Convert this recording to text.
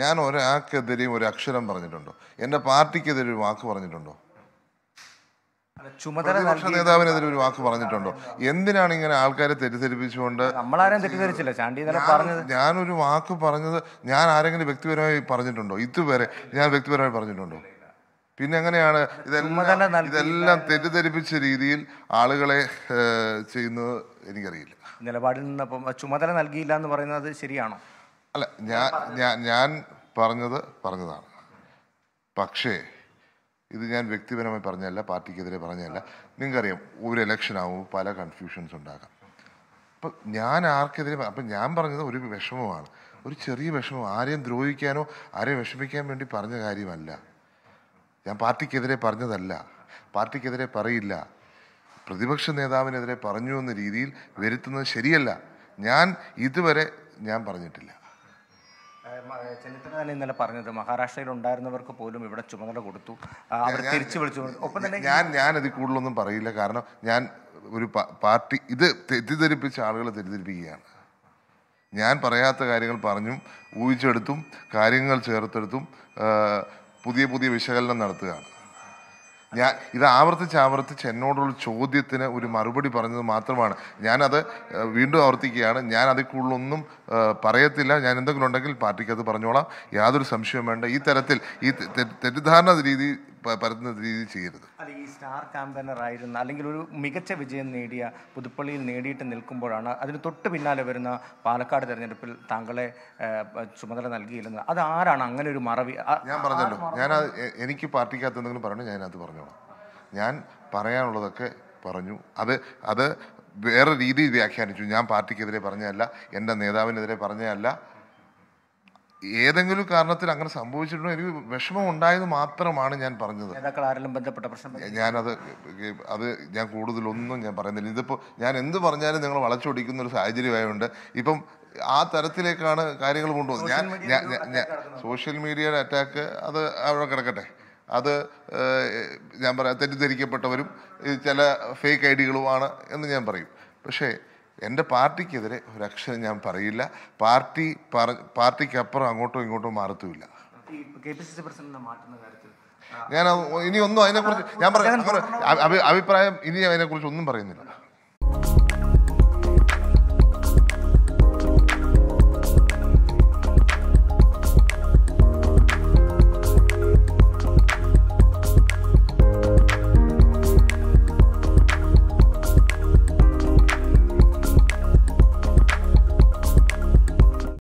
ഞാൻ ഒരാൾക്കെതിരെയും ഒരു അക്ഷരം പറഞ്ഞിട്ടുണ്ടോ എൻ്റെ പാർട്ടിക്കെതിരെ ഒരു വാക്ക് പറഞ്ഞിട്ടുണ്ടോ പ്രതിപക്ഷ നേതാവിനെതിരെ ഒരു വാക്ക് പറഞ്ഞിട്ടുണ്ടോ എന്തിനാണ് ഇങ്ങനെ ആൾക്കാരെ തെറ്റിദ്ധരിപ്പിച്ചുകൊണ്ട് തെറ്റിദ്ധരിച്ചില്ല ചാണ്ടി ഞാനൊരു വാക്ക് പറഞ്ഞത് ഞാൻ ആരെങ്കിലും വ്യക്തിപരമായി പറഞ്ഞിട്ടുണ്ടോ ഇതുവരെ ഞാൻ വ്യക്തിപരമായി പറഞ്ഞിട്ടുണ്ടോ പിന്നെ എങ്ങനെയാണ് ഇതെല്ലാം ഇതെല്ലാം തെറ്റിദ്ധരിപ്പിച്ച രീതിയിൽ ആളുകളെ ചെയ്യുന്നത് എനിക്കറിയില്ല നിലപാടിൽ നിന്നപ്പം ചുമതല നൽകിയില്ല എന്ന് പറയുന്നത് ശരിയാണോ അല്ല ഞാൻ ഞാൻ പറഞ്ഞത് പറഞ്ഞതാണ് പക്ഷേ ഇത് ഞാൻ വ്യക്തിപരമായി പറഞ്ഞല്ല പാർട്ടിക്കെതിരെ പറഞ്ഞല്ല നിങ്ങൾക്കറിയാം ഒരു ഇലക്ഷൻ ആകുമ്പോൾ പല കൺഫ്യൂഷൻസ് ഉണ്ടാകാം അപ്പം ഞാൻ ആർക്കെതിരെ അപ്പം ഞാൻ പറഞ്ഞത് ഒരു വിഷമമാണ് ഒരു ചെറിയ വിഷമം ആരെയും ദ്രോഹിക്കാനോ ആരെയും വിഷമിക്കാൻ വേണ്ടി പറഞ്ഞ കാര്യമല്ല ഞാൻ പാർട്ടിക്കെതിരെ പറഞ്ഞതല്ല പാർട്ടിക്കെതിരെ പറയില്ല പ്രതിപക്ഷ നേതാവിനെതിരെ പറഞ്ഞു എന്ന രീതിയിൽ വരുത്തുന്നത് ശരിയല്ല ഞാൻ ഇതുവരെ ഞാൻ പറഞ്ഞിട്ടില്ല ചെന്നിത്തല തന്നെ ഇന്നലെ പറഞ്ഞത് മഹാരാഷ്ട്രയിൽ ഉണ്ടായിരുന്നവർക്ക് പോലും ഇവിടെ ചുമതല കൊടുത്തു അവർ തിരിച്ചു വിളിച്ചു ഒപ്പം തന്നെ ഞാൻ ഞാനത് കൂടുതലൊന്നും പറയില്ല കാരണം ഞാൻ ഒരു പാർട്ടി ഇത് തെറ്റിദ്ധരിപ്പിച്ച ആളുകളെ തെറ്റിദ്ധരിപ്പിക്കുകയാണ് ഞാൻ പറയാത്ത കാര്യങ്ങൾ പറഞ്ഞും ഊഹിച്ചെടുത്തും കാര്യങ്ങൾ ചേർത്തെടുത്തും പുതിയ പുതിയ വിശകലനം നടത്തുകയാണ് ഞാൻ ഇത് ആവർത്തിച്ച് ആവർത്തിച്ച് എന്നോടുള്ള ചോദ്യത്തിന് ഒരു മറുപടി പറഞ്ഞത് മാത്രമാണ് ഞാനത് വീണ്ടും ആവർത്തിക്കുകയാണ് ഞാൻ അതിൽ കൂടുതലൊന്നും പറയത്തില്ല ഞാൻ എന്തെങ്കിലും ഉണ്ടെങ്കിൽ പാർട്ടിക്ക് അത് പറഞ്ഞോളാം യാതൊരു സംശയവും വേണ്ട ഈ തരത്തിൽ ഈ തെറ്റിദ്ധാരണ രീതി പരത്തുന്ന രീതി ചെയ്യരുത് അല്ല ഈ സ്റ്റാർ ക്യാമ്പനർ ആയിരുന്ന അല്ലെങ്കിൽ ഒരു മികച്ച വിജയം നേടിയ പുതുപ്പള്ളിയിൽ നേടിയിട്ട് നിൽക്കുമ്പോഴാണ് അതിന് തൊട്ട് പിന്നാലെ വരുന്ന പാലക്കാട് തെരഞ്ഞെടുപ്പിൽ താങ്കളെ ചുമതല നൽകിയില്ലെന്ന് അത് ആരാണ് അങ്ങനെ ഒരു മറവി ഞാൻ പറഞ്ഞല്ലോ ഞാൻ എനിക്ക് പാർട്ടിക്കകത്ത് എന്തെങ്കിലും പറഞ്ഞു ഞാനത് പറഞ്ഞു ഞാൻ പറയാനുള്ളതൊക്കെ പറഞ്ഞു അത് അത് വേറെ രീതിയിൽ വ്യാഖ്യാനിച്ചു ഞാൻ പാർട്ടിക്കെതിരെ പറഞ്ഞതല്ല എൻ്റെ നേതാവിനെതിരെ പറഞ്ഞതല്ല ഏതെങ്കിലും കാരണത്തിൽ അങ്ങനെ സംഭവിച്ചിട്ടുണ്ടോ എനിക്ക് വിഷമം ഉണ്ടായത് മാത്രമാണ് ഞാൻ പറഞ്ഞത് ബന്ധപ്പെട്ട പ്രശ്നം ഞാനത് അത് ഞാൻ കൂടുതലൊന്നും ഞാൻ പറയുന്നില്ല ഇതിപ്പോൾ ഞാൻ എന്ത് പറഞ്ഞാലും നിങ്ങൾ വളച്ചൊടിക്കുന്ന ഒരു സാഹചര്യമായതുകൊണ്ട് ഇപ്പം ആ തരത്തിലേക്കാണ് കാര്യങ്ങൾ കൊണ്ടുപോകുന്നത് ഞാൻ സോഷ്യൽ മീഡിയയുടെ അറ്റാക്ക് അത് അവിടെ കിടക്കട്ടെ അത് ഞാൻ പറയാം തെറ്റിദ്ധരിക്കപ്പെട്ടവരും ചില ഫേക്ക് ഐ ഡികളുമാണ് എന്ന് ഞാൻ പറയും പക്ഷേ എൻ്റെ പാർട്ടിക്കെതിരെ അക്ഷരം ഞാൻ പറയില്ല പാർട്ടി പാർട്ടിക്കപ്പുറം അങ്ങോട്ടോ ഇങ്ങോട്ടോ മാറത്തുമില്ല ഞാൻ ഇനി ഒന്നും അതിനെക്കുറിച്ച് ഞാൻ പറയാം അഭിപ്രായം ഇനി അതിനെക്കുറിച്ച് ഒന്നും പറയുന്നില്ല